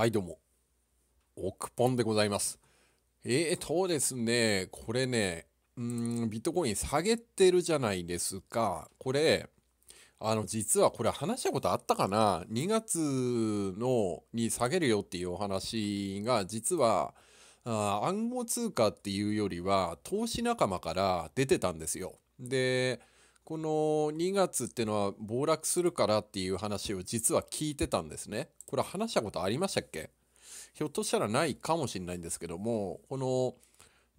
はいどうもクポンでございますえーとですねこれねうんビットコイン下げてるじゃないですかこれあの実はこれ話したことあったかな2月のに下げるよっていうお話が実はあ暗号通貨っていうよりは投資仲間から出てたんですよでこの2月っていうのは暴落するからっていう話を実は聞いてたんですね。これ話したことありましたっけひょっとしたらないかもしれないんですけども、この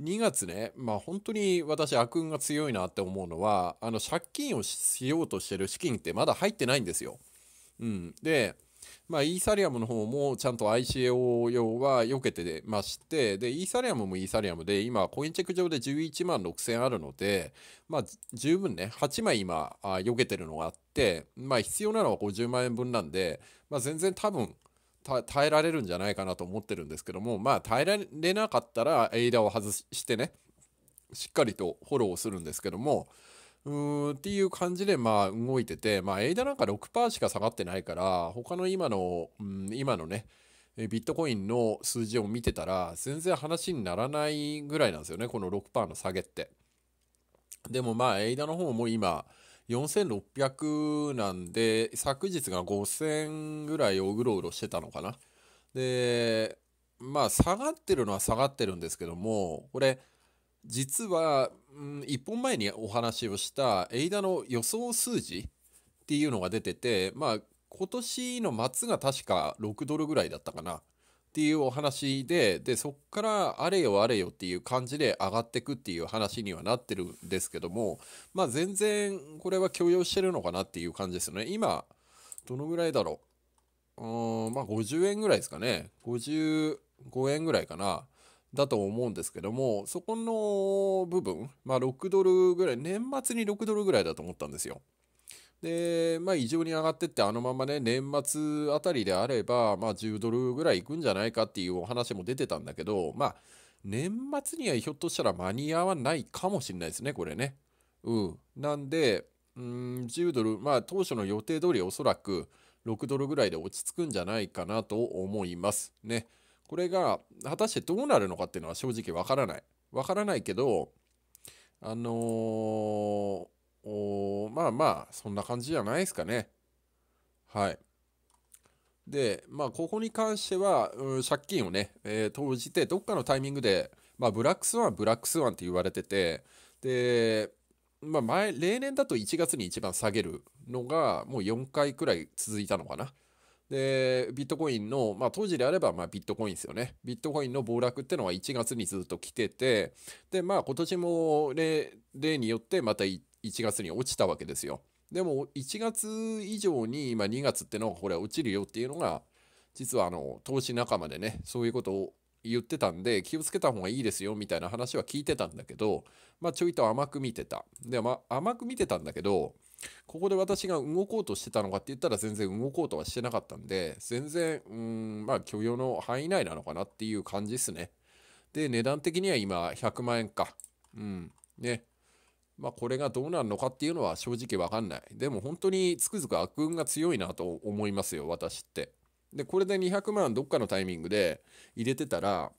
2月ね、まあ本当に私悪運が強いなって思うのは、あの借金をしようとしてる資金ってまだ入ってないんですよ。うん。で、まあ、イーサリアムの方もちゃんと ICO 用は避けてまして、で、イーサリアムもイーサリアムで、今、コインチェック上で11万6000あるので、まあ、十分ね、8枚今、あ避けてるのがあって、まあ、必要なのは50万円分なんで、まあ、全然多分、耐えられるんじゃないかなと思ってるんですけども、まあ、耐えられなかったら、エイダを外してね、しっかりとフォローするんですけども、うんっていう感じでまあ動いてて、まあ、エイダなんか6%しか下がってないから他の今の、うん、今のねビットコインの数字を見てたら全然話にならないぐらいなんですよねこの6%の下げって。でもまあエイダの方も今4600なんで昨日が5000ぐらいをうろうろしてたのかな。でまあ下がってるのは下がってるんですけどもこれ実はん、1本前にお話をしたエイダの予想数字っていうのが出てて、まあ、今年の末が確か6ドルぐらいだったかなっていうお話で、で、そっからあれよあれよっていう感じで上がってくっていう話にはなってるんですけども、まあ全然これは許容してるのかなっていう感じですよね。今、どのぐらいだろう。うん、まあ50円ぐらいですかね。55円ぐらいかな。だと思うんですけども、そこの部分、まあ6ドルぐらい、年末に6ドルぐらいだと思ったんですよ。で、まあ異常に上がってってあのままね、年末あたりであれば、まあ10ドルぐらいいくんじゃないかっていうお話も出てたんだけど、まあ年末にはひょっとしたら間に合わないかもしれないですね、これね。うん。なんで、うん、10ドル、まあ当初の予定通りおそらく6ドルぐらいで落ち着くんじゃないかなと思います。ね。これが果たしてどうなるのかっていうのは正直わからない。わからないけど、あのー、まあまあ、そんな感じじゃないですかね。はい。で、まあ、ここに関しては、うん、借金をね、えー、投じて、どっかのタイミングで、まあ、ブラックスワン、ブラックスワンって言われてて、で、まあ、前、例年だと1月に一番下げるのが、もう4回くらい続いたのかな。で、ビットコインの、まあ、当時であれば、まあ、ビットコインですよね。ビットコインの暴落ってのは1月にずっと来てて、で、まあ、今年も例によってまた1月に落ちたわけですよ。でも、1月以上に今2月ってのがこれ落ちるよっていうのが、実はあの、投資仲間でね、そういうことを言ってたんで、気をつけた方がいいですよみたいな話は聞いてたんだけど、まあ、ちょいと甘く見てた。で、まあ、甘く見てたんだけど、ここで私が動こうとしてたのかって言ったら全然動こうとはしてなかったんで、全然、うん、まあ許容の範囲内なのかなっていう感じですね。で、値段的には今100万円か。うん。ね。まあこれがどうなるのかっていうのは正直わかんない。でも本当につくづく悪運が強いなと思いますよ、私って。で、これで200万どっかのタイミングで入れてたら、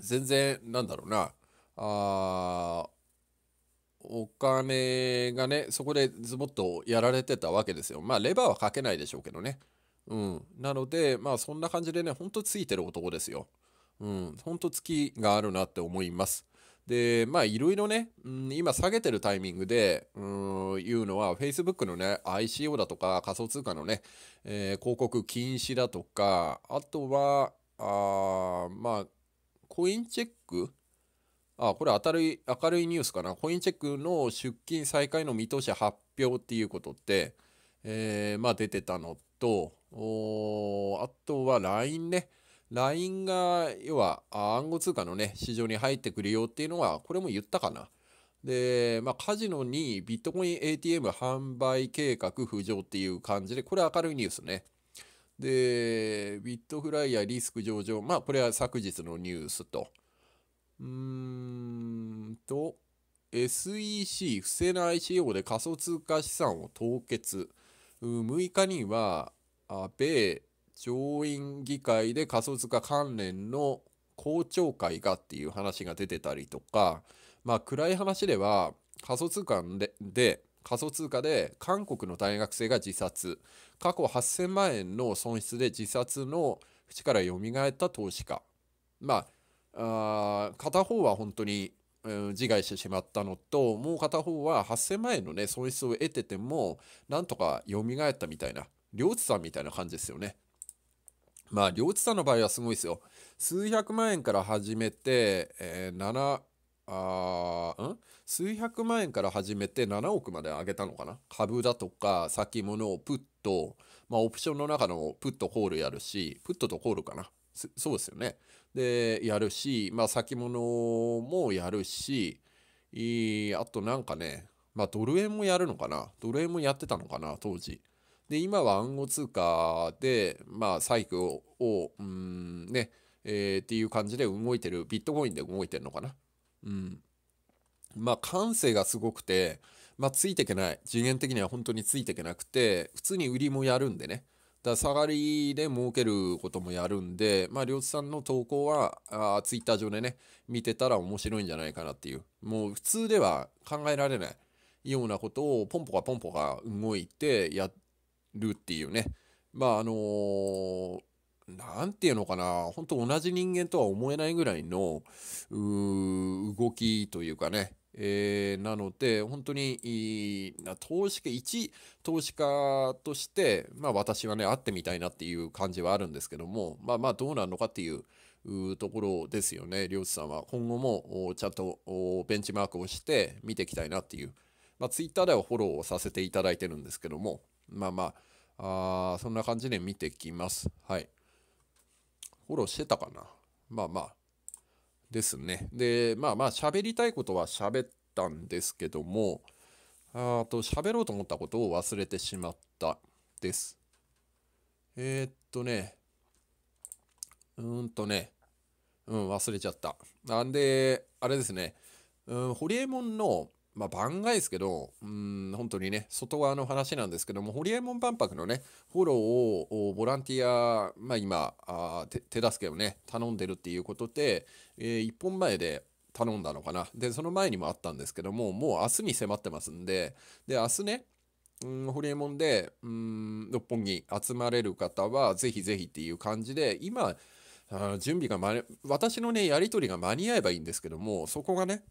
全然、なんだろうな、あー、お金がね、そこでズボッとやられてたわけですよ。まあ、レバーはかけないでしょうけどね。うん。なので、まあ、そんな感じでね、ほんとついてる男ですよ。うん。ほんと月があるなって思います。で、まあ、いろいろね、うん、今下げてるタイミングで、うん、言うのは、Facebook のね、ICO だとか、仮想通貨のね、えー、広告禁止だとか、あとは、あまあ、コインチェックあ、これ明るい、明るいニュースかな。コインチェックの出金再開の見通し発表っていうことって、えー、まあ出てたのと、あとは LINE ね。LINE が、要は暗号通貨のね、市場に入ってくるよっていうのは、これも言ったかな。で、まあ、カジノにビットコイン ATM 販売計画浮上っていう感じで、これ明るいニュースね。で、ビットフライヤーリスク上場、まあ、これは昨日のニュースと。うーんと、SEC、不正な ICO で仮想通貨資産を凍結。6日には、米上院議会で仮想通貨関連の公聴会がっていう話が出てたりとか、まあ、暗い話では、仮想通貨でで仮想通貨で韓国の大学生が自殺過去8000万円の損失で自殺の淵から蘇った投資家まああ片方は本当に、うん、自害してしまったのともう片方は8,000万円のね損失を得ててもなんとか蘇ったみたいな両津さんみたいな感じですよね。まあ両地さんの場合はすごいですよ。数百万円から始めて、えー、7あん数百万円から始めて7億まで上げたのかな株だとか先物をプット、まあ、オプションの中のプットコールやるしプットとコールかなそうですよねでやるし、まあ、先物もやるしあとなんかね、まあ、ドル円もやるのかなドル円もやってたのかな当時。で今は暗号通貨で、まあ、サクルをうんね、えー、っていう感じで動いてるビットコインで動いてるのかな。うんまあ、感性がすごくて、まあ、ついていけない次元的には本当についていけなくて普通に売りもやるんでねだ下がりで儲けることもやるんで、まあ、両津さんの投稿は、あツイッター上でね、見てたら面白いんじゃないかなっていう。もう普通では考えられないようなことをポンポカポンポカ動いてやるっていうね。まあ、あのー、なんていうのかな、本当同じ人間とは思えないぐらいの、う動きというかね、えー、なので本当に投資家一投資家として、まあ、私はね会ってみたいなっていう感じはあるんですけどもまあまあどうなるのかっていうところですよね漁師さんは今後もちゃんとベンチマークをして見ていきたいなっていう、まあ、Twitter ではフォローをさせていただいてるんですけどもまあまああそんな感じで見てきますはいフォローしてたかなまあまあですね。で、まあまあ喋りたいことは喋ったんですけども、あと喋ろうと思ったことを忘れてしまったです。えー、っとね、うーんとね、うん、忘れちゃった。なんで、あれですね、うん、ホリエモンの、まあ、番外ですけど、うん、本当にね、外側の話なんですけども、ホリエモン万博のね、フォローをボランティア、まあ今、あ手助けをね、頼んでるっていうことで、えー、一本前で、頼んだのかなでその前にもあったんですけどももう明日に迫ってますんでで明日ねうん、ホリエモンで、うん、六本木集まれる方は、ぜひぜひっていう感じで、今、あ準備が私のね、やり取りが間に合えばいいんですけども、そこがね、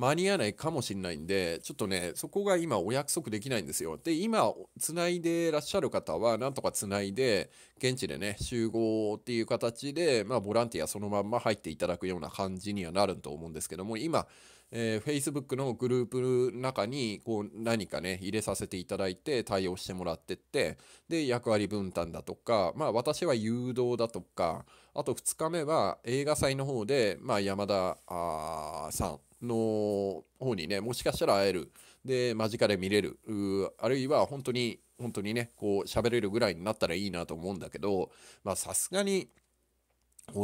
間に合わないかもしれないんで、ちょっとね、そこが今お約束できないんですよ。で、今、つないでらっしゃる方は、なんとかつないで、現地でね、集合っていう形で、まあ、ボランティアそのまんま入っていただくような感じにはなると思うんですけども、今、えー、Facebook のグループの中に、こう、何かね、入れさせていただいて、対応してもらってって、で、役割分担だとか、まあ、私は誘導だとか、あと2日目は映画祭の方で、まあ、山田さん、の方にねもしかしたら会えるで間近で見れるあるいは本当に本当にねこう喋れるぐらいになったらいいなと思うんだけどまあさすがに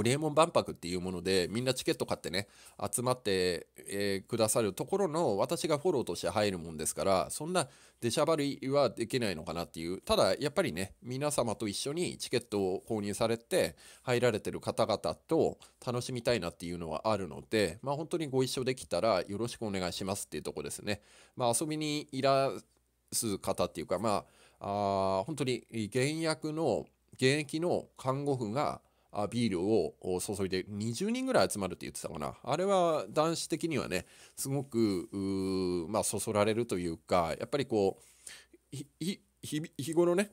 レーモン万博っていうもので、みんなチケット買ってね、集まって、えー、くださるところの、私がフォローとして入るもんですから、そんな出しゃばりはできないのかなっていう。ただ、やっぱりね、皆様と一緒にチケットを購入されて、入られてる方々と楽しみたいなっていうのはあるので、まあ本当にご一緒できたらよろしくお願いしますっていうとこですね。まあ遊びにいらす方っていうか、まあ、あ本当に現役の現役の看護婦があビールを注いで20人ぐらい集まるって言ってたかなあれは男子的にはねすごくまあ、そそられるというかやっぱりこう日頃ね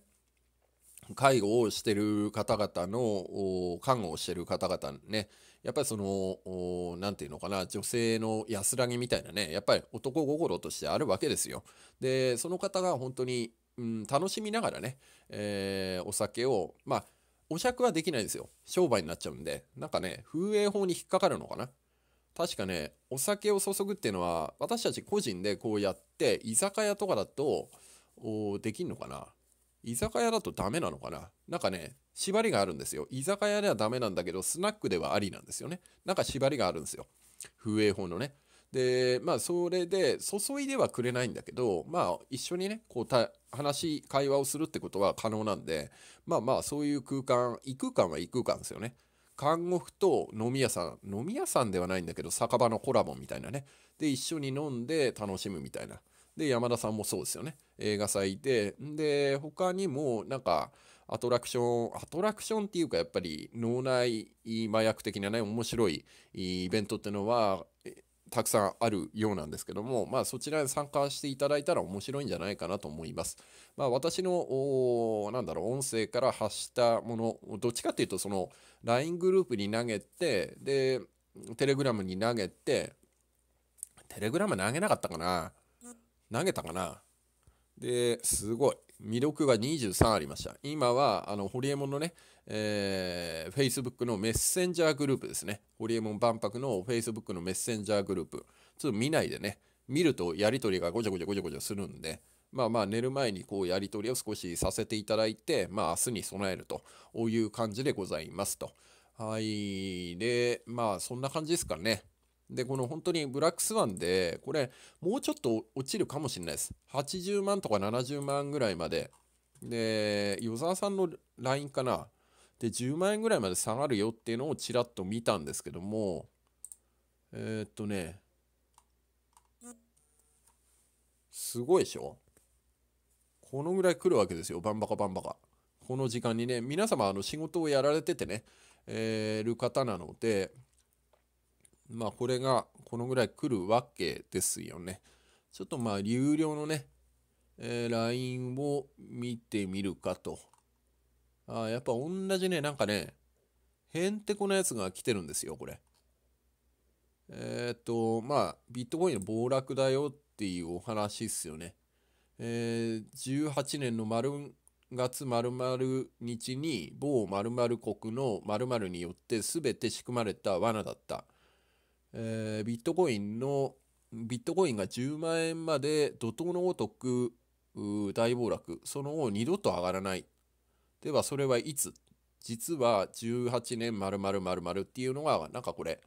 介護をしてる方々の看護をしてる方々ねやっぱりその何て言うのかな女性の安らぎみたいなねやっぱり男心としてあるわけですよでその方が本当に、うん、楽しみながらね、えー、お酒をまあお酌はできないんですよ。商売になっちゃうんで。なんかね、風営法に引っかかるのかな。確かね、お酒を注ぐっていうのは、私たち個人でこうやって、居酒屋とかだと、おできんのかな。居酒屋だとダメなのかな。なんかね、縛りがあるんですよ。居酒屋ではダメなんだけど、スナックではありなんですよね。なんか縛りがあるんですよ。風営法のね。でまあそれで注いではくれないんだけどまあ一緒にねこう話会話をするってことは可能なんでまあまあそういう空間異空間は異空間ですよね看護婦と飲み屋さん飲み屋さんではないんだけど酒場のコラボみたいなねで一緒に飲んで楽しむみたいなで山田さんもそうですよね映画祭でで他にもなんかアトラクションアトラクションっていうかやっぱり脳内麻薬的なね面白いイベントってのはたくさんあるようなんですけども、まあ、そちらに参加していただいたら面白いんじゃないかなと思います。まあ、私のなんだろう音声から発したものどっちかっていうとその LINE グループに投げてでテレグラムに投げてテレグラム投げなかったかな投げたかなですごい魅力が23ありました今はあのホリエモンのねえー、Facebook のメッセンジャーグループですね。ホリエモン万博の Facebook のメッセンジャーグループ。ちょっと見ないでね、見るとやりとりがごちゃごちゃごちゃごちゃするんで、まあまあ寝る前にこうやりとりを少しさせていただいて、まあ明日に備えるという感じでございますと。はい。で、まあそんな感じですかね。で、この本当にブラックスワンで、これもうちょっと落ちるかもしれないです。80万とか70万ぐらいまで。で、与沢さんの LINE かな。で10万円ぐらいまで下がるよっていうのをちらっと見たんですけどもえー、っとねすごいでしょこのぐらい来るわけですよバンバカバンバカこの時間にね皆様あの仕事をやられててね、えー、る方なのでまあこれがこのぐらい来るわけですよねちょっとまあ有料のね、えー、LINE を見てみるかとあやっぱ同じね、なんかね、へんてこなやつが来てるんですよ、これ。えー、っと、まあ、ビットコインの暴落だよっていうお話っすよね。えー、18年の丸月丸々日に某〇〇国の〇〇によって全て仕組まれた罠だった。えー、ビットコインの、ビットコインが10万円まで怒涛のごとく大暴落。その後二度と上がらない。ではそれはいつ実は18年〇〇〇〇っていうのがなんかこれ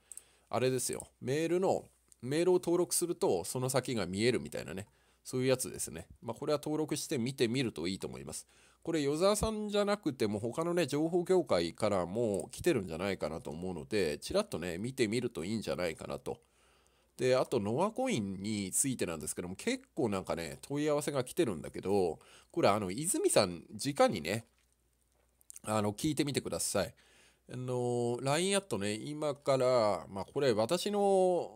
あれですよメールのメールを登録するとその先が見えるみたいなねそういうやつですねまあこれは登録して見てみるといいと思いますこれ与沢さんじゃなくても他のね情報業界からも来てるんじゃないかなと思うのでちらっとね見てみるといいんじゃないかなとであとノアコインについてなんですけども結構なんかね問い合わせが来てるんだけどこれあの泉さん直にねあの、聞いてみてください。あの、LINE アットね、今から、まあ、これ私の、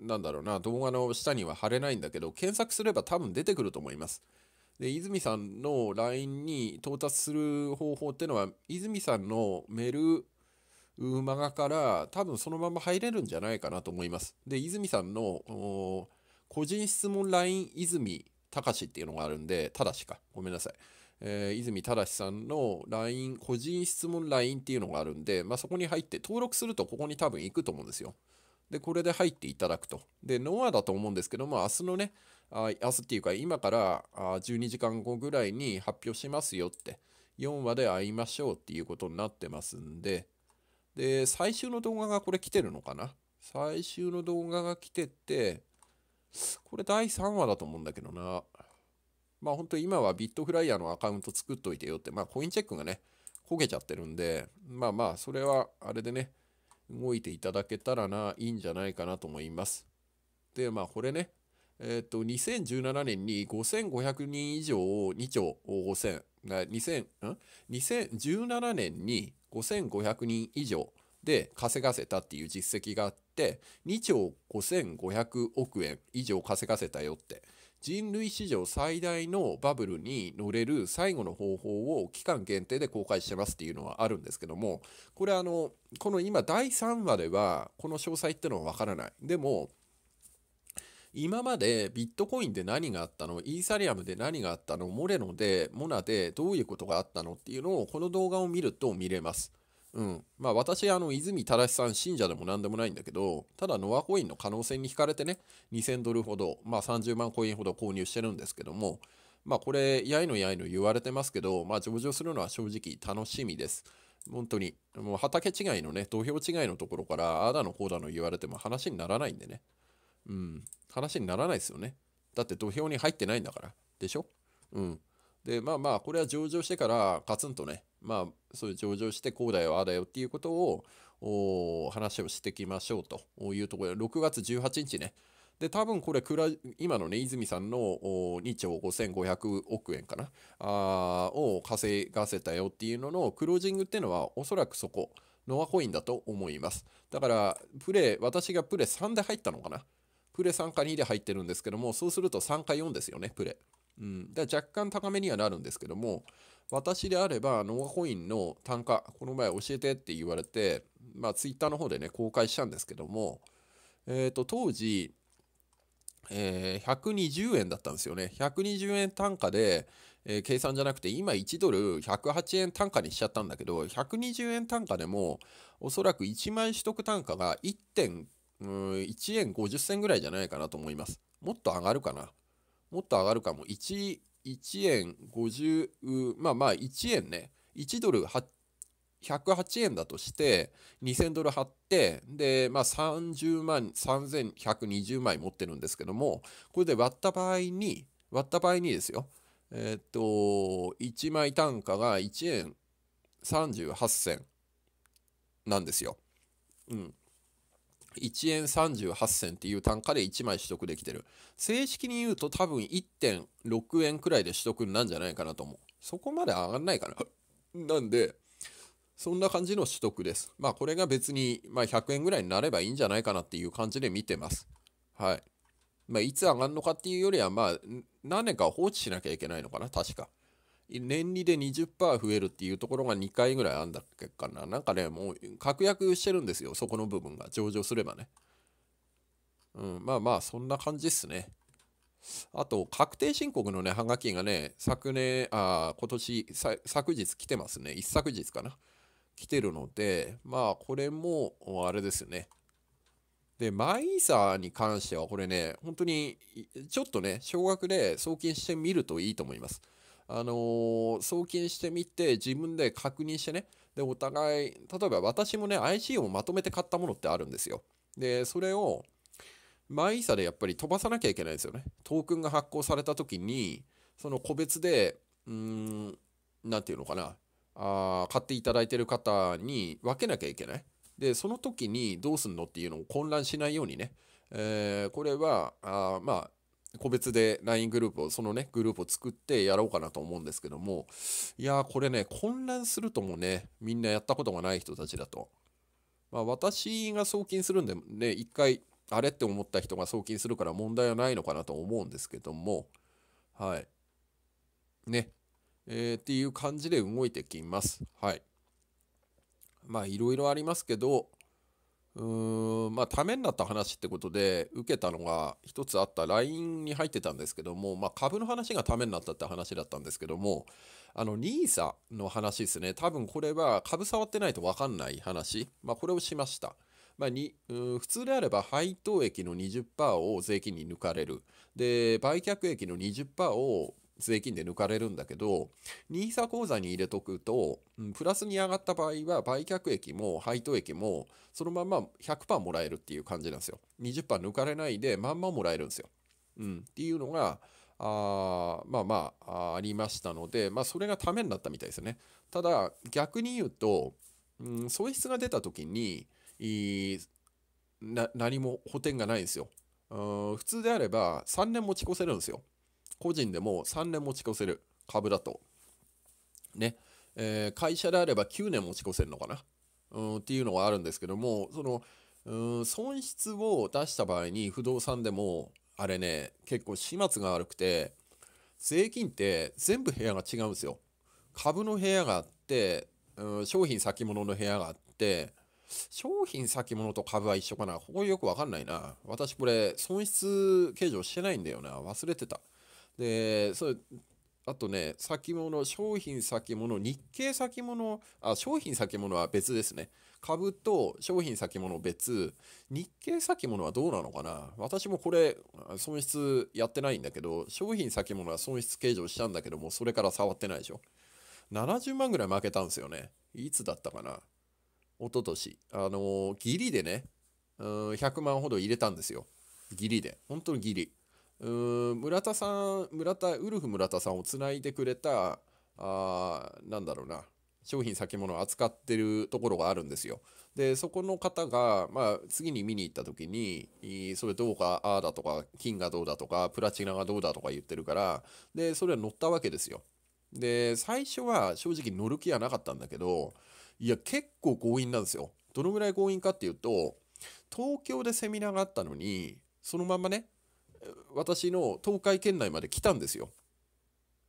なんだろうな、動画の下には貼れないんだけど、検索すれば多分出てくると思います。で、泉さんの LINE に到達する方法ってのは、泉さんのメール、マガから多分そのまま入れるんじゃないかなと思います。で、泉さんの個人質問 LINE 泉隆っていうのがあるんで、ただしか。ごめんなさい。えー、泉正さんの LINE、個人質問 LINE っていうのがあるんで、まあ、そこに入って、登録するとここに多分行くと思うんですよ。で、これで入っていただくと。で、ノアだと思うんですけども、明日のね、あ明日っていうか今からあ12時間後ぐらいに発表しますよって、4話で会いましょうっていうことになってますんで、で、最終の動画がこれ来てるのかな最終の動画が来てて、これ第3話だと思うんだけどな。まあ本当今はビットフライヤーのアカウント作っといてよって、まあコインチェックがね、焦げちゃってるんで、まあまあそれはあれでね、動いていただけたらな、いいんじゃないかなと思います。で、まあこれね、えっ、と、2017年に5500人以上を2兆5000、2000ん2017年に5500人以上で稼がせたっていう実績があって、2兆5500億円以上稼がせたよって人類史上最大のバブルに乗れる最後の方法を期間限定で公開してますっていうのはあるんですけどもこれあのこの今第3話ではこの詳細ってのはわからないでも今までビットコインで何があったのイーサリアムで何があったのモレノでモナでどういうことがあったのっていうのをこの動画を見ると見れます。うん。まあ私、あの、泉正さん信者でも何でもないんだけど、ただノアコインの可能性に惹かれてね、2000ドルほど、まあ30万コインほど購入してるんですけども、まあこれ、やいのやいの言われてますけど、まあ上場するのは正直楽しみです。本当に。もう畑違いのね、土俵違いのところから、ああだのこうだの言われても話にならないんでね。うん。話にならないですよね。だって土俵に入ってないんだから。でしょうん。で、まあまあ、これは上場してから、カツンとね、まあ、そういう上場してこうだよ、ああだよっていうことを、話をしてきましょうというところで、6月18日ね。で、多分これ、今のね、泉さんの2兆5500億円かな、を稼がせたよっていうのの、クロージングっていうのは、おそらくそこ、ノアコインだと思います。だから、プレイ、私がプレ3で入ったのかな。プレ3か2で入ってるんですけども、そうすると3か4ですよね、プレうん、だ若干高めにはなるんですけども私であればノアコインの単価この前教えてって言われてまあツイッターの方でね公開したんですけどもえっ、ー、と当時えー、120円だったんですよね。120円単価で、えー、計算じゃなくて、今1ドル108円単価にしちゃったんだけど、120円単価でも、おそらく1枚取得単価が1.1円50銭ぐらいじゃないかなと思います。もっと上がるかな。もっと上がるかも。1、1円50、まあまあ1円ね。1ドル108円だとして、2000ドル貼って、で、まあ30万、3120枚持ってるんですけども、これで割った場合に、割った場合にですよ、えー、っと、1枚単価が1円38銭なんですよ。うん。1円38銭っていう単価で1枚取得できてる。正式に言うと多分1.6円くらいで取得なんじゃないかなと思う。そこまで上がんないかな。なんで、そんな感じの取得です。まあこれが別に、まあ、100円ぐらいになればいいんじゃないかなっていう感じで見てます。はい。まあいつ上がるのかっていうよりは、まあ何年か放置しなきゃいけないのかな、確か。年利で20%増えるっていうところが2回ぐらいあんだっけかな。なんかね、もう確約してるんですよ、そこの部分が。上場すればね。うん、まあまあ、そんな感じっすね。あと、確定申告のね、はがきがね、昨年、あ今年、昨日来てますね。一昨日かな。来てるので、まあ、これも、あれですね。で、マイザーに関しては、これね、本当に、ちょっとね、少額で送金してみるといいと思います。あのー、送金してみて、自分で確認してね、で、お互い、例えば私もね、IC をまとめて買ったものってあるんですよ。で、それを、マイサでやっぱり飛ばさなきゃいけないんですよね。トークンが発行された時に、その個別で、うん、なんていうのかな、あ買っていただいてる方に分けなきゃいけない。で、その時にどうすんのっていうのを混乱しないようにね、えー、これは、あまあ、個別で LINE グループを、そのね、グループを作ってやろうかなと思うんですけども、いやこれね、混乱するともね、みんなやったことがない人たちだと。まあ、私が送金するんで、ね、一回、あれって思った人が送金するから問題はないのかなと思うんですけども、はい。ね。えー、っていう感じで動いてきます。はい。まあ、いろいろありますけど、うーんまあ、ためになった話ってことで受けたのが一つあった LINE に入ってたんですけども、まあ、株の話がためになったって話だったんですけどもあの NISA の話ですね多分これは株触ってないと分かんない話、まあ、これをしました、まあ、に普通であれば配当益の20%を税金に抜かれるで売却益の20%を税金で抜かれるんだけど、NISA 口座に入れとくと、プラスに上がった場合は、売却益も配当益も、そのまま100%もらえるっていう感じなんですよ。20%抜かれないで、まんまもらえるんですよ。うん、っていうのが、あまあまあありましたので、まあ、それがためになったみたいですね。ただ、逆に言うと、うん、損失が出た時に、何も補填がないんですよ。普通であれば3年持ち越せるんですよ。個人でも3年持ち越せる株だと。ね。えー、会社であれば9年持ち越せるのかな、うん、っていうのがあるんですけども、その、うん、損失を出した場合に不動産でも、あれね、結構始末が悪くて、税金って全部部屋が違うんですよ。株の部屋があって、うん、商品先物の部屋があって、商品先物と株は一緒かなここよくわかんないな。私これ損失計上してないんだよな。忘れてた。でそれあとね、先物、商品先物、日経先物、あ、商品先物は別ですね。株と商品先物別。日経先物はどうなのかな私もこれ、損失やってないんだけど、商品先物は損失計上したんだけども、それから触ってないでしょ。70万ぐらい負けたんですよね。いつだったかな一昨年あのー、ギリでね、うん、100万ほど入れたんですよ。ギリで。本当にギリ。うん村田さん村田ウルフ村田さんをつないでくれたあなんだろうな商品先物を扱ってるところがあるんですよ。でそこの方が、まあ、次に見に行った時にそれどうかああだとか金がどうだとかプラチナがどうだとか言ってるからでそれは乗ったわけですよ。で最初は正直乗る気はなかったんだけどいや結構強引なんですよ。どのぐらい強引かっていうと東京でセミナーがあったのにそのままね私の東海圏内まで来たんですよ。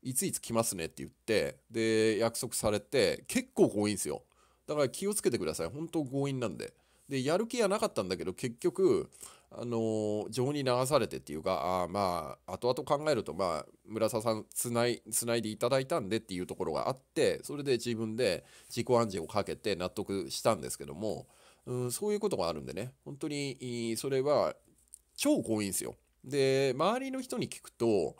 いついつ来ますねって言って、で、約束されて、結構強引ですよ。だから気をつけてください。本当強引なんで。で、やる気はなかったんだけど、結局、あのー、情に流されてっていうか、ああ、まあ、後々考えると、まあ、村沢さんつないつないでいただいたんでっていうところがあって、それで自分で自己暗示をかけて納得したんですけども、うん、そういうことがあるんでね、本当に、それは超強引ですよ。で、周りの人に聞くと、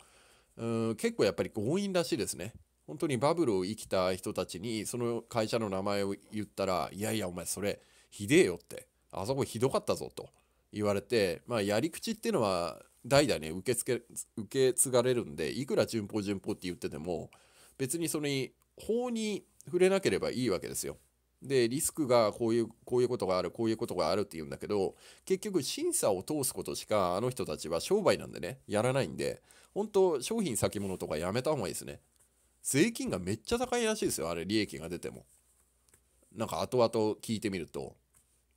うん、結構やっぱり強引らしいですね。本当にバブルを生きた人たちに、その会社の名前を言ったら、いやいや、お前それ、ひでえよって、あそこひどかったぞと言われて、まあ、やり口っていうのは、代々ね、受け付け、受け継がれるんで、いくら順法順法って言ってても、別にそれに、法に触れなければいいわけですよ。でリスクがこういうこういうことがあるこういうことがあるって言うんだけど結局審査を通すことしかあの人たちは商売なんでねやらないんで本当商品先物とかやめた方がいいですね税金がめっちゃ高いらしいですよあれ利益が出てもなんか後々聞いてみると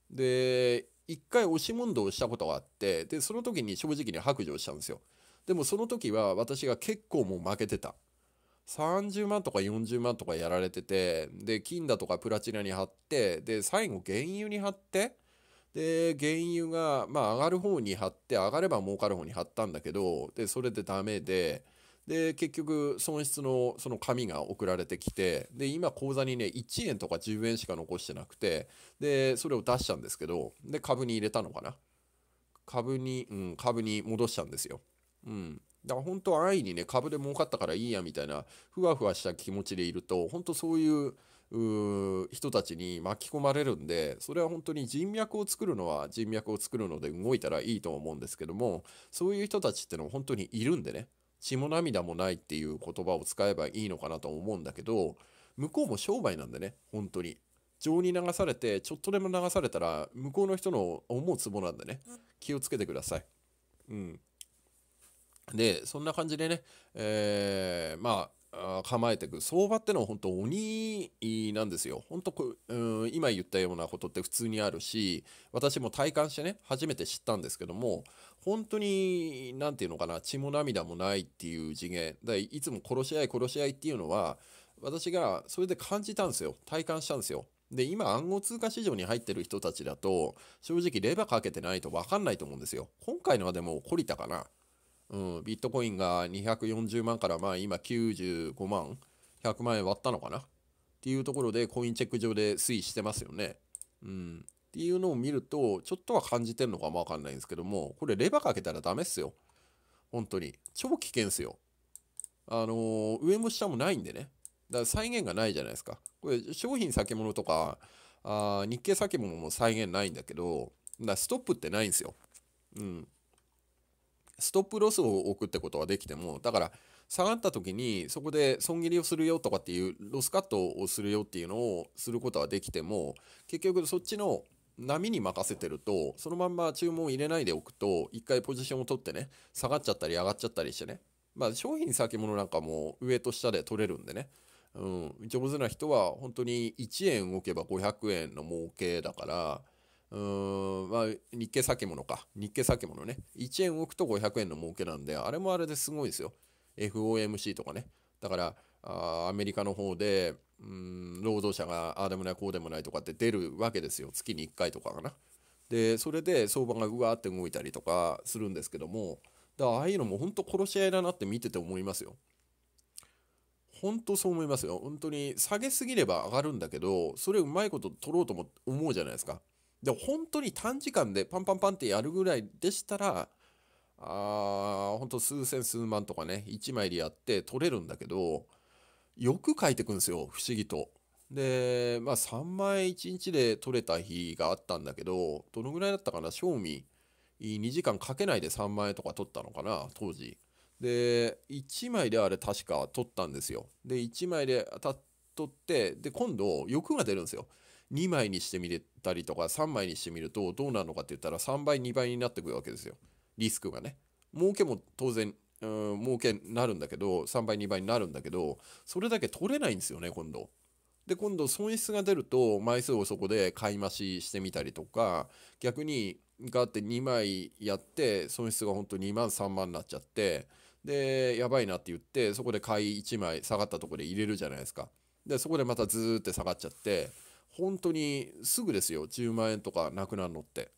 で一回押し問答をしたことがあってでその時に正直に白状したんですよでもその時は私が結構もう負けてた30万とか40万とかやられててで金だとかプラチナに貼ってで最後原油に貼ってで原油がまあ上がる方に貼って上がれば儲かる方に貼ったんだけどでそれでダメで。で結局損失のその紙が送られてきてで今口座にね1円とか10円しか残してなくてでそれを出したんですけどで株に入れたのかな株に、うん、株に戻したんですよ。うん、だから本当安易にね、株で儲かったからいいやみたいな、ふわふわした気持ちでいると、本当そういう人たちに巻き込まれるんで、それは本当に人脈を作るのは人脈を作るので動いたらいいと思うんですけども、そういう人たちってのは本当にいるんでね、血も涙もないっていう言葉を使えばいいのかなと思うんだけど、向こうも商売なんでね、本当に。情に流されて、ちょっとでも流されたら、向こうの人の思うつぼなんでね、気をつけてください。うん。で、そんな感じでね、えー、まあ、構えていく相場ってのは本当鬼なんですよ。本当こ、うん、今言ったようなことって普通にあるし私も体感してね初めて知ったんですけども本当に何て言うのかな血も涙もないっていう次元だいつも殺し合い殺し合いっていうのは私がそれで感じたんですよ体感したんですよ。で今暗号通貨市場に入ってる人たちだと正直レバーかけてないと分かんないと思うんですよ。今回のはでも懲りたかなうん、ビットコインが240万からまあ今95万100万円割ったのかなっていうところでコインチェック上で推移してますよね。うん、っていうのを見るとちょっとは感じてるのかもわかんないんですけどもこれレバーかけたらダメっすよ。本当に。超危険っすよ。あのー、上も下もないんでね。だから再現がないじゃないですか。これ商品先物とかあ日経先物も再現ないんだけどだストップってないんですよ。うん、ストップロスを置くってことはできても、だから、下がった時に、そこで損切りをするよとかっていう、ロスカットをするよっていうのをすることはできても、結局そっちの波に任せてると、そのまんま注文を入れないでおくと、一回ポジションを取ってね、下がっちゃったり上がっちゃったりしてね。まあ、商品先物なんかも上と下で取れるんでね。うん、上手な人は本当に1円動けば500円の儲けだから、うーん、まあ、日経先物か。日経先物ね。1円置くと500円の儲けなんで、あれもあれですごいですよ。FOMC とかね。だから、あアメリカの方で、うん、労働者がああでもない、こうでもないとかって出るわけですよ。月に1回とかかな。で、それで相場がうわーって動いたりとかするんですけども、だからああいうのも本当殺し合いだなって見てて思いますよ。本当そう思いますよ。本当に下げすぎれば上がるんだけど、それうまいこと取ろうとも思うじゃないですか。でも本当に短時間でパンパンパンってやるぐらいでしたら、あほんと数千数万とかね、1枚でやって取れるんだけど、よく書いてくんですよ、不思議と。で、まあ3枚1日で取れた日があったんだけど、どのぐらいだったかな、賞味2時間かけないで3枚とか取ったのかな、当時。で、1枚であれ確か取ったんですよ。で、1枚で取って、で、今度欲が出るんですよ。2枚にしてみれたりとか3枚にしてみるとどうなるのかって言ったら3倍2倍になってくるわけですよリスクがね儲けも当然うん儲けになるんだけど3倍2倍になるんだけどそれだけ取れないんですよね今度で今度損失が出ると枚数をそこで買い増ししてみたりとか逆にガって2枚やって損失が本当2万3万になっちゃってでやばいなって言ってそこで買い1枚下がったとこで入れるじゃないですかでそこでまたずーって下がっちゃって本当にすぐですよ10万円とかなくなるのって。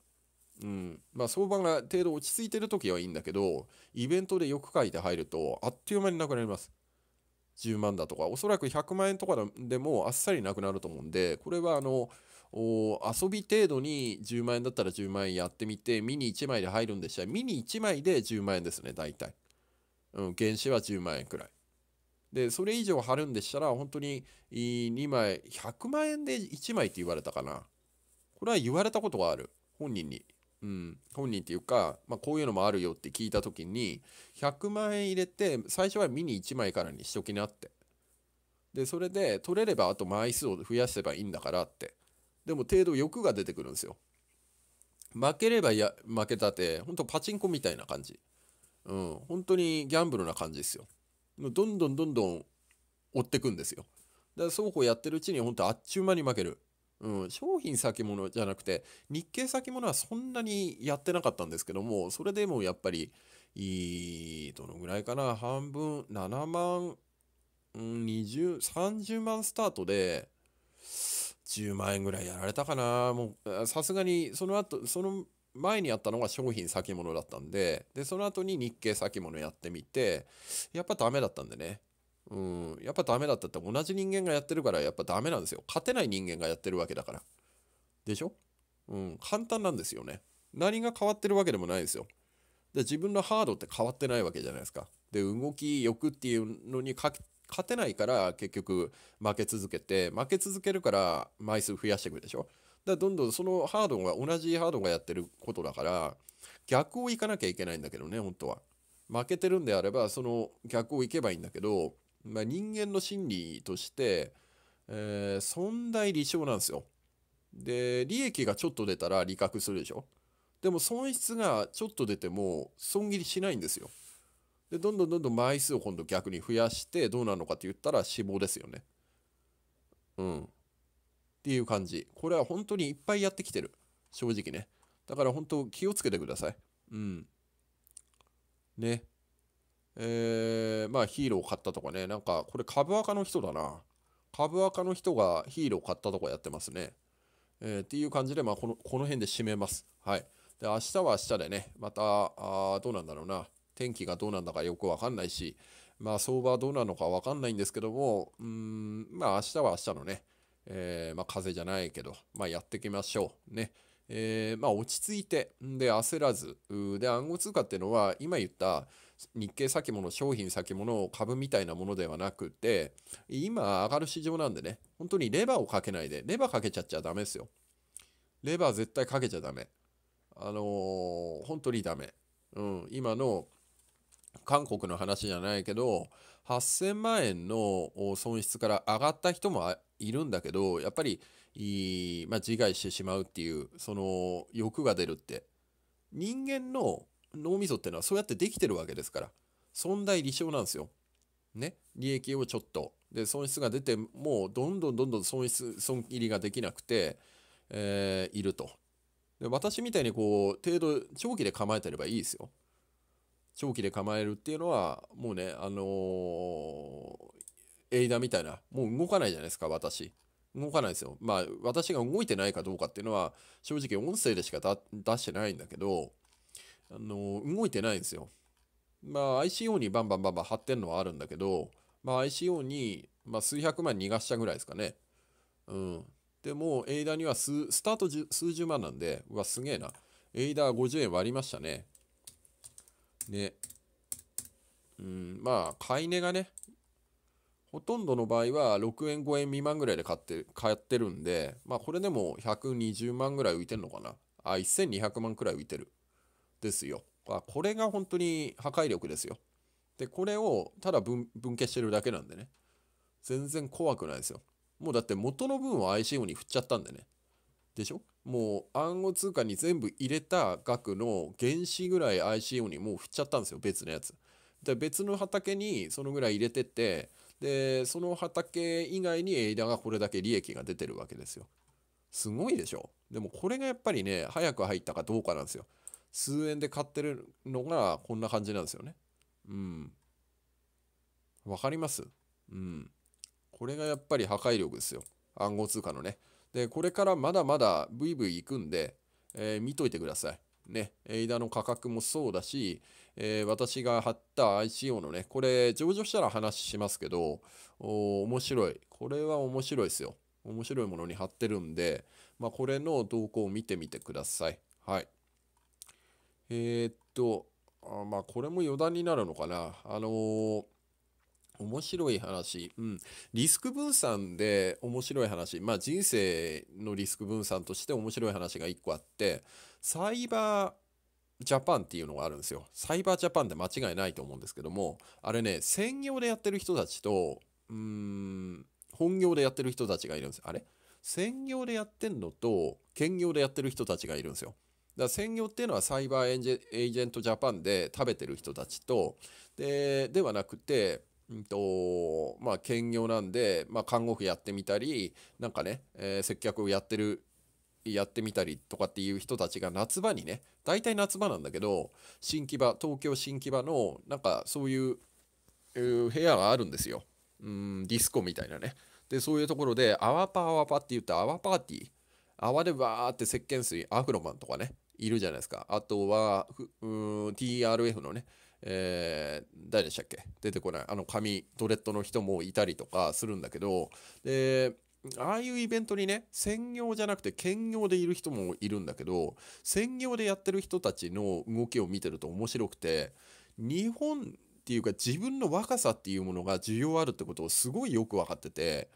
うん、まあ相場が程度落ち着いてる時はいいんだけどイベントでよく書いて入るとあっという間になくなります10万だとかおそらく100万円とかでもあっさりなくなると思うんでこれはあの遊び程度に10万円だったら10万円やってみてミニ1枚で入るんでしたらミニ1枚で10万円ですね大体、うん、原資は10万円くらいでそれ以上貼るんでしたら本当に2枚100万円で1枚って言われたかなこれは言われたことがある本人に、うん、本人っていうか、まあ、こういうのもあるよって聞いた時に100万円入れて最初はミニ1枚からにしときなってでそれで取れればあと枚数を増やせばいいんだからってでも程度欲が出てくるんですよ負ければや負けたって本当パチンコみたいな感じうん本当にギャンブルな感じですよどんどんどんどん追ってくんですよ。だから双方やってるうちに本当あっちゅう間に負ける。うん、商品先物じゃなくて日経先物はそんなにやってなかったんですけどもそれでもやっぱりどのぐらいかな半分7万2030万スタートで10万円ぐらいやられたかなもうさすがにその後その前にやったのが商品先物だったんで、で、その後に日経先物やってみて、やっぱダメだったんでね。うん、やっぱダメだったって同じ人間がやってるからやっぱダメなんですよ。勝てない人間がやってるわけだから。でしょうん、簡単なんですよね。何が変わってるわけでもないですよ。で、自分のハードって変わってないわけじゃないですか。で、動き、欲っていうのに勝てないから結局負け続けて、負け続けるから枚数増やしていくでしょだどんどんそのハードが同じハードがやってることだから逆をいかなきゃいけないんだけどね本当は負けてるんであればその逆をいけばいいんだけど、まあ、人間の心理として、えー、存在利償なんですよで利益がちょっと出たら利確するでしょでも損失がちょっと出ても損切りしないんですよでどんどんどんどん枚数を今度逆に増やしてどうなるのかって言ったら死亡ですよねうんっていう感じ。これは本当にいっぱいやってきてる。正直ね。だから本当気をつけてください。うん。ね。えー、まあヒーロー買ったとかね。なんかこれ株赤の人だな。株赤の人がヒーロー買ったとかやってますね。えー、っていう感じで、まあこの、この辺で締めます。はい。で、明日は明日でね、また、あどうなんだろうな。天気がどうなんだかよくわかんないし、まあ相場はどうなのかわかんないんですけども、うん、まあ明日は明日のね、えー、まあ、風邪じゃないけど、まあ、やっていきましょう。ね。えー、まあ、落ち着いて、で、焦らず。で、暗号通貨っていうのは、今言った日経先物、商品先物、株みたいなものではなくて、今上がる市場なんでね、本当にレバーをかけないで、レバーかけちゃっちゃダメですよ。レバー絶対かけちゃダメ。あのー、本当にダメ。うん、今の韓国の話じゃないけど、8000万円の損失から上がった人もいるんだけどやっぱりまあ、自害してしまうっていうその欲が出るって人間の脳みそってのはそうやってできてるわけですから存在理想なんですよ。ね利益をちょっとで損失が出てもうどんどんどんどん損失損切りができなくて、えー、いるとで私みたいにこう程度長期で構えてればいいですよ長期で構えるっていうのはもうねあのー、間みたいな、もう動かないじゃないですか、私。動かないですよ。まあ、私が動いてないかどうかっていうのは、正直音声でしか出してないんだけど、あの、動いてないんですよ。まあ、ICO にバンバンバンバン貼ってんのはあるんだけど、まあ、ICO に、まあ、数百万逃がしたぐらいですかね。うん。でも、エイダには数、スタート数十万なんで、うわ、すげえな。エイダー50円割りましたね。ね。うん、まあ、買い値がね、ほとんどの場合は6円5円未満ぐらいで買って買ってるんで、まあこれでも120万ぐらい浮いてるのかな。あ、1200万くらい浮いてる。ですよ。あこれが本当に破壊力ですよ。で、これをただ分分してるだけなんでね。全然怖くないですよ。もうだって元の分を ICO に振っちゃったんでね。でしょもう暗号通貨に全部入れた額の原資ぐらい ICO にもう振っちゃったんですよ。別のやつ。で別の畑にそのぐらい入れてって、でその畑以外に枝がこれだけ利益が出てるわけですよすごいでしょでもこれがやっぱりね早く入ったかどうかなんですよ数円で買ってるのがこんな感じなんですよねうんわかりますうんこれがやっぱり破壊力ですよ暗号通貨のねでこれからまだまだブイブイ行くんで、えー、見といてくださいね、枝の価格もそうだし、えー、私が貼った ICO のね、これ、上場したら話しますけど、面白い。これは面白いですよ。面白いものに貼ってるんで、まあ、これの動向を見てみてください。はい。えー、っと、あまあ、これも余談になるのかな。あのー面白い話、うん、リスク分散で面白い話、まあ、人生のリスク分散として面白い話が1個あってサイバージャパンっていうのがあるんですよ。サイバージャパンで間違いないと思うんですけども、あれね、専業でやってる人たちと、うん、本業でやってる人たちがいるんです。あれ専業でやってんのと、兼業でやってる人たちがいるんですよ。だから専業っていうのはサイバーエージェントジャパンで食べてる人たちと、で、ではなくて、うんとまあ、兼業なんで、まあ、看護婦やってみたり、なんかね、えー、接客をやってるやってみたりとかっていう人たちが夏場にね大体夏場なんだけど新木場東京新木場のなんかそういう部屋があるんですようんディスコみたいなねでそういうところで泡パ泡パって言った泡パーティー泡でバーって石鹸水アフロマンとかねいるじゃないですかあとはうん TRF のねえー、誰でしたっけ出てこないあの髪ドレッドの人もいたりとかするんだけどでああいうイベントにね、専業じゃなくて兼業でいる人もいるんだけど、専業でやってる人たちの動きを見てると面白くて、日本っていうか自分の若さっていうものが需要あるってことをすごいよく分かってて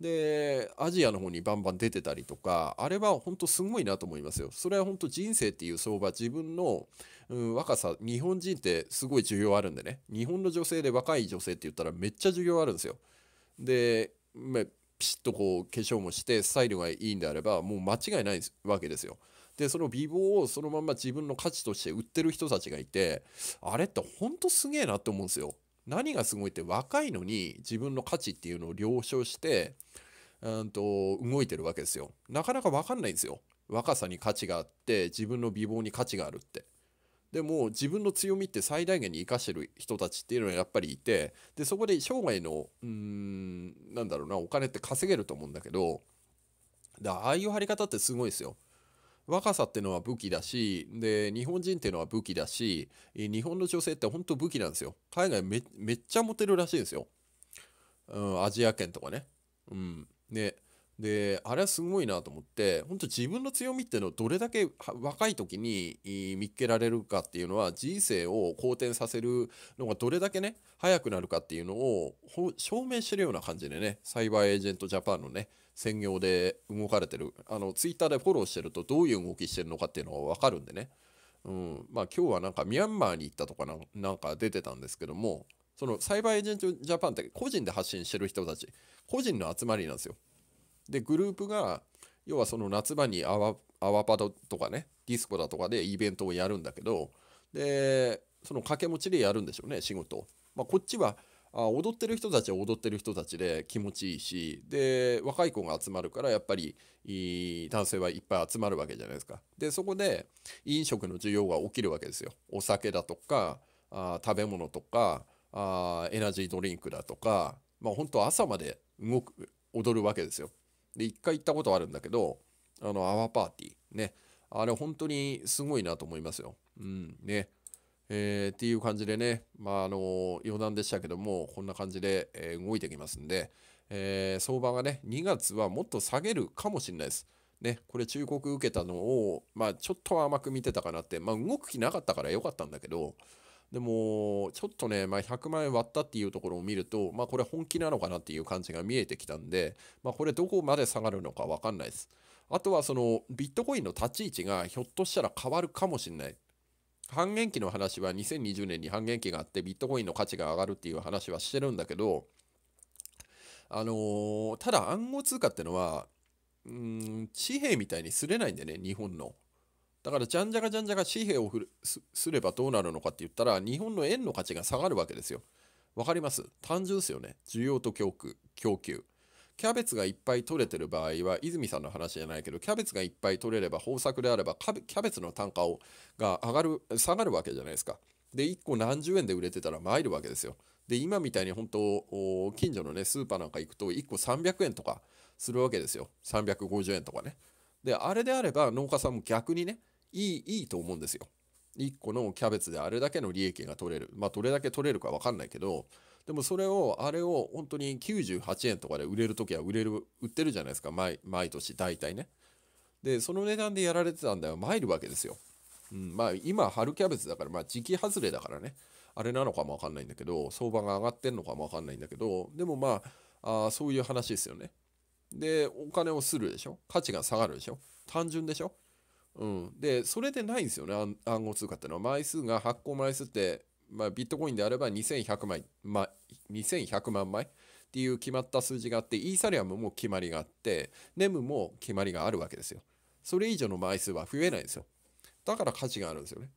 でアジアの方にバンバン出てたりとかあれは本当すごいなと思いますよそれは本当人生っていう相場自分の、うん、若さ日本人ってすごい需要あるんでね日本の女性で若い女性って言ったらめっちゃ需要あるんですよで、まあピシッとこう化粧もしてスタイルがいいんであればもう間違いないわけですよ。でその美貌をそのまま自分の価値として売ってる人たちがいてあれってほんとすげえなって思うんですよ。何がすごいって若いのに自分の価値っていうのを了承して、うんと、動いてるわけですよ。なかなか分かんないんですよ。若さに価値があって自分の美貌に価値があるって。でも自分の強みって最大限に生かしてる人たちっていうのはやっぱりいてでそこで生涯のうんなんだろうなお金って稼げると思うんだけどだああいう張り方ってすごいですよ。若さってのは武器だしで日本人ってのは武器だし日本の女性って本当武器なんですよ。海外めっちゃモテるらしいんですよ。うん、アジア圏とかね。うん、でであれはすごいなと思って本当自分の強みっていうのをどれだけ若い時に見っけられるかっていうのは人生を好転させるのがどれだけね早くなるかっていうのを証明してるような感じでねサイバーエージェントジャパンのね専業で動かれてるあのツイッターでフォローしてるとどういう動きしてるのかっていうのが分かるんでね、うん、まあ今日はなんかミャンマーに行ったとかなんか出てたんですけどもそのサイバーエージェントジャパンって個人で発信してる人たち個人の集まりなんですよでグループが要はその夏場にアワアワパドとかねディスコだとかでイベントをやるんだけどでその掛け持ちでやるんでしょうね仕事。まあ、こっちはあ踊ってる人たちは踊ってる人たちで気持ちいいしで若い子が集まるからやっぱり男性はいっぱい集まるわけじゃないですかでそこで飲食の需要が起きるわけですよお酒だとかあ食べ物とかあエナジードリンクだとかまあ本当朝まで動く踊るわけですよで、一回行ったことあるんだけど、あの、アワーパーティー。ね。あれ、本当にすごいなと思いますよ。うん、ね。えー、っていう感じでね、まあ、あの、余談でしたけども、こんな感じで、え動いてきますんで、えー、相場がね、2月はもっと下げるかもしれないです。ね、これ忠告受けたのを、まあ、ちょっと甘く見てたかなって、まあ、動く気なかったから良かったんだけど、でもちょっとね、まあ、100万円割ったっていうところを見ると、まあ、これ本気なのかなっていう感じが見えてきたんで、まあ、これどこまで下がるのか分かんないです。あとはそのビットコインの立ち位置がひょっとしたら変わるかもしれない。半減期の話は2020年に半減期があってビットコインの価値が上がるっていう話はしてるんだけど、あのー、ただ暗号通貨ってのは、うん、紙幣みたいにすれないんだよね、日本の。だからじゃんじゃかじゃんじゃか紙幣をふるすればどうなるのかって言ったら日本の円の価値が下がるわけですよ。わかります単純ですよね。需要と供給。供給キャベツがいっぱい取れてる場合は、泉さんの話じゃないけど、キャベツがいっぱい取れれば、豊作であれば、キャベツの単価をが上がる、下がるわけじゃないですか。で、1個何十円で売れてたら参るわけですよ。で、今みたいに本当、近所のね、スーパーなんか行くと、1個300円とかするわけですよ。350円とかね。で、あれであれば、農家さんも逆にね、いい、いいと思うんですよ。1個のキャベツであれだけの利益が取れる。まあ、どれだけ取れるか分かんないけど、でもそれを、あれを本当に98円とかで売れるときは売れる、売ってるじゃないですか、毎毎年、大体ね。で、その値段でやられてたんだよ、参るわけですよ。うん、まあ、今、春キャベツだから、まあ、時期外れだからね、あれなのかも分かんないんだけど、相場が上がってんのかも分かんないんだけど、でもまあ、あそういう話ですよね。で、お金をするでしょ価値が下がるでしょ単純でしょうん、でそれでないんですよね暗号通貨ってのは枚数が発行枚数って、まあ、ビットコインであれば2100枚、まあ、2100万枚っていう決まった数字があってイーサリアムも決まりがあってネムも決まりがあるわけですよそれ以上の枚数は増えないんですよだから価値があるんですよね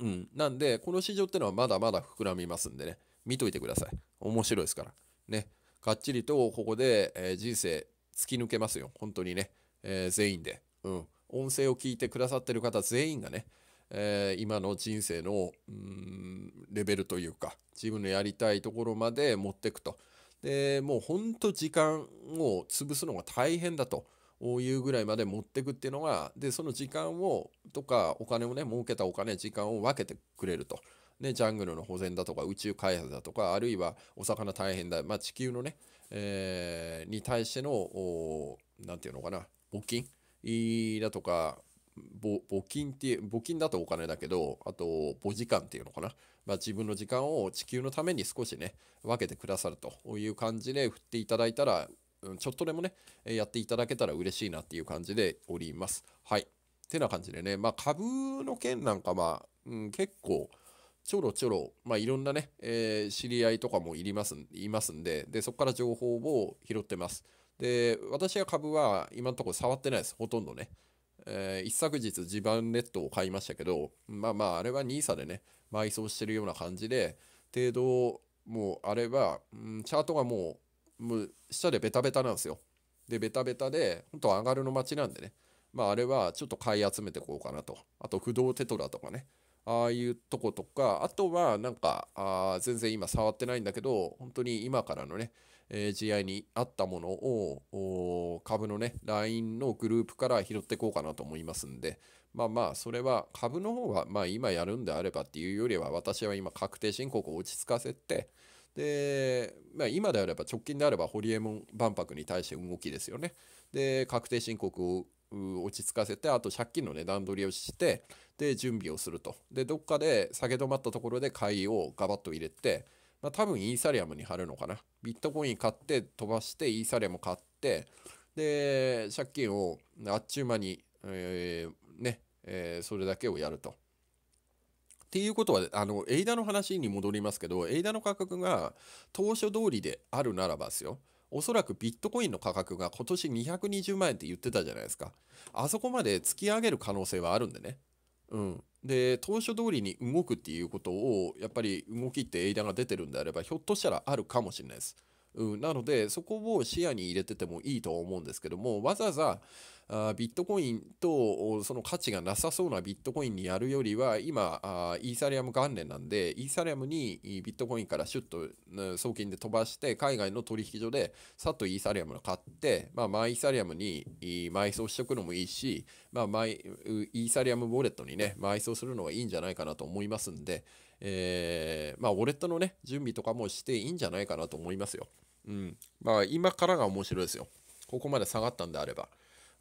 うんなんでこの市場ってのはまだまだ膨らみますんでね見といてください面白いですからねがっちりとここで、え人生突き抜けますよ本当にね、えー、全員でうん音声を聞いてくださってる方全員がね、えー、今の人生のんレベルというか自分のやりたいところまで持っていくと。でもうほんと時間を潰すのが大変だと。いうぐらいまで持ってくっていうのがでその時間をとかお金をね儲けたお金時間を分けてくれると。ね、ジャングルの保全だとか宇宙開発だとかあるいはお魚大変だ、まあ、地球のね、えー、に対しての何て言うのかな募金だとか募金っていう募金だとお金だけどあと母時間っていうのかな、まあ、自分の時間を地球のために少しね分けてくださるという感じで振っていただいたらちょっとでもねやっていただけたら嬉しいなっていう感じでおりますはいってな感じでねまあ株の件なんかまうん、結構ちょろちょろ、まあ、いろんなね、えー、知り合いとかもいりますいますんででそこから情報を拾ってます。で、私は株は今のところ触ってないです、ほとんどね。えー、一昨日、地盤ネットを買いましたけど、まあまあ、あれは NISA でね、埋葬してるような感じで、程度、もうあれは、うん、チャートがもう、もう下でベタベタなんですよ。で、ベタベタで、本当上がるの待ちなんでね、まああれはちょっと買い集めてこうかなと。あと、不動テトラとかね、ああいうとことか、あとはなんか、あ全然今触ってないんだけど、本当に今からのね、え GI に合ったものを株のね、LINE のグループから拾っていこうかなと思いますんで、まあまあ、それは株の方は、まあ今やるんであればっていうよりは、私は今確定申告を落ち着かせて、で、まあ、今であれば直近であればホリエモン万博に対して動きですよね。で、確定申告を落ち着かせてあと借金の値段取りをしてで準備をするとでどっかで下げ止まったところで買いをガバッと入れてまあ、多分イーサリアムに貼るのかな。ビットコイン買って飛ばしてイーサリアム買って、で、借金をあっちゅう間に、えー、ね、えー、それだけをやると。っていうことは、あの、エイダの話に戻りますけど、エイダの価格が当初通りであるならばですよ。おそらくビットコインの価格が今年220万円って言ってたじゃないですか。あそこまで突き上げる可能性はあるんでね。うん、で当初通りに動くっていうことをやっぱり動きって映画が出てるんであればひょっとしたらあるかもしれないです。うん、なので、そこを視野に入れててもいいとは思うんですけども、わざわざあビットコインとその価値がなさそうなビットコインにやるよりは、今、あイーサリアム元年なんで、イーサリアムにビットコインからシュッと送金で飛ばして、海外の取引所でさっとイーサリアムを買って、まあ、マイイーサリアムに埋葬しておくのもいいし、まあ、マイイーサリアムウォレットにね、埋葬するのがいいんじゃないかなと思いますんで、えー、まあ、ウォレットのね、準備とかもしていいんじゃないかなと思いますよ。うん。まあ、今からが面白いですよ。ここまで下がったんであれば。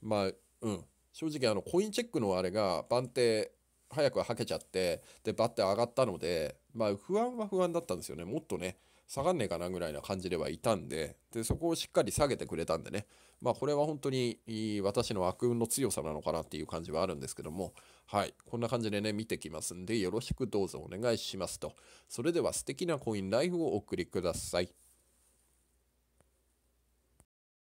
まあ、うん。正直、あの、コインチェックのあれが、番手、早くはけちゃって、で、バッて上がったので、まあ、不安は不安だったんですよね。もっとね、下がんねえかなぐらいな感じではいたんで、で、そこをしっかり下げてくれたんでね、まあ、これは本当に私の悪運の強さなのかなっていう感じはあるんですけども、はい、こんな感じでね、見てきますんで、よろしくどうぞお願いしますと。それでは素敵なコインライフをお送りください。